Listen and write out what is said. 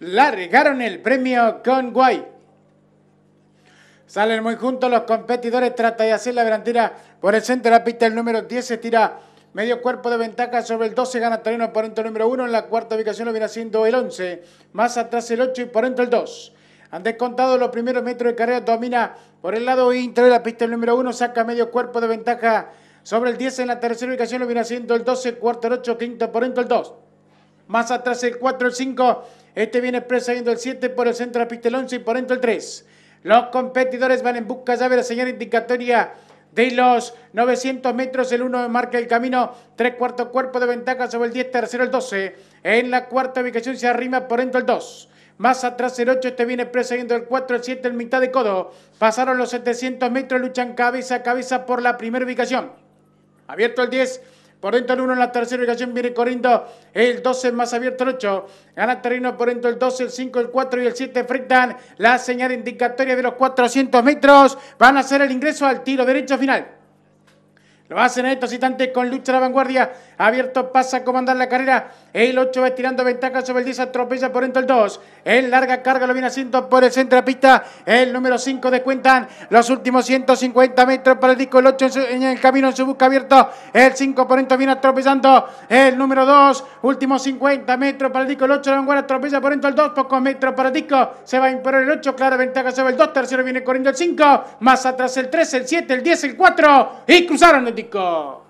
largaron el premio con guay. Salen muy juntos los competidores, trata de hacer la garantía por el centro de la pista. El número 10 se tira medio cuerpo de ventaja sobre el 12, gana terreno por dentro el número 1. En la cuarta ubicación lo viene haciendo el 11, más atrás el 8 y por dentro el 2. Han descontado los primeros metros de carrera, domina por el lado interior de la pista el número 1, saca medio cuerpo de ventaja sobre el 10. En la tercera ubicación lo viene haciendo el 12, cuarto el 8, quinto por dentro el 2. Más atrás el 4, el 5 este viene presa el 7 por el centro de la pista 11 y por dentro el 3. Los competidores van en busca de la señal indicatoria de los 900 metros. El 1 marca el camino. Tres cuartos cuerpo de ventaja sobre el 10, tercero el 12. En la cuarta ubicación se arrima por dentro el 2. Más atrás el 8, este viene precediendo el 4, el 7, el mitad de codo. Pasaron los 700 metros, luchan cabeza a cabeza por la primera ubicación. Abierto el 10, por dentro el 1 en la tercera ubicación viene corriendo El 12 más abierto el 8. Gana terreno dentro el 12, el 5, el 4 y el 7. Fritan la señal indicatoria de los 400 metros. Van a hacer el ingreso al tiro derecho final. Lo hacen en estos instantes con lucha de la vanguardia. Abierto pasa a comandar la carrera. El 8 va tirando ventaja sobre el 10. Atropella por dentro el 2. El larga carga lo viene haciendo por el centro de la pista. El número 5 descuentan los últimos 150 metros para el disco. El 8 en, el camino en su busca abierto. El 5 por dentro viene atropellando. El número 2. Últimos 50 metros para el disco. El 8 la vanguardia atropella por dentro el 2. Pocos metros para el disco. Se va a imponer el 8. Claro, ventaja sobre el 2. Tercero viene corriendo el 5. Más atrás el 3, el 7, el 10, el 4. Y cruzaron el 그러니까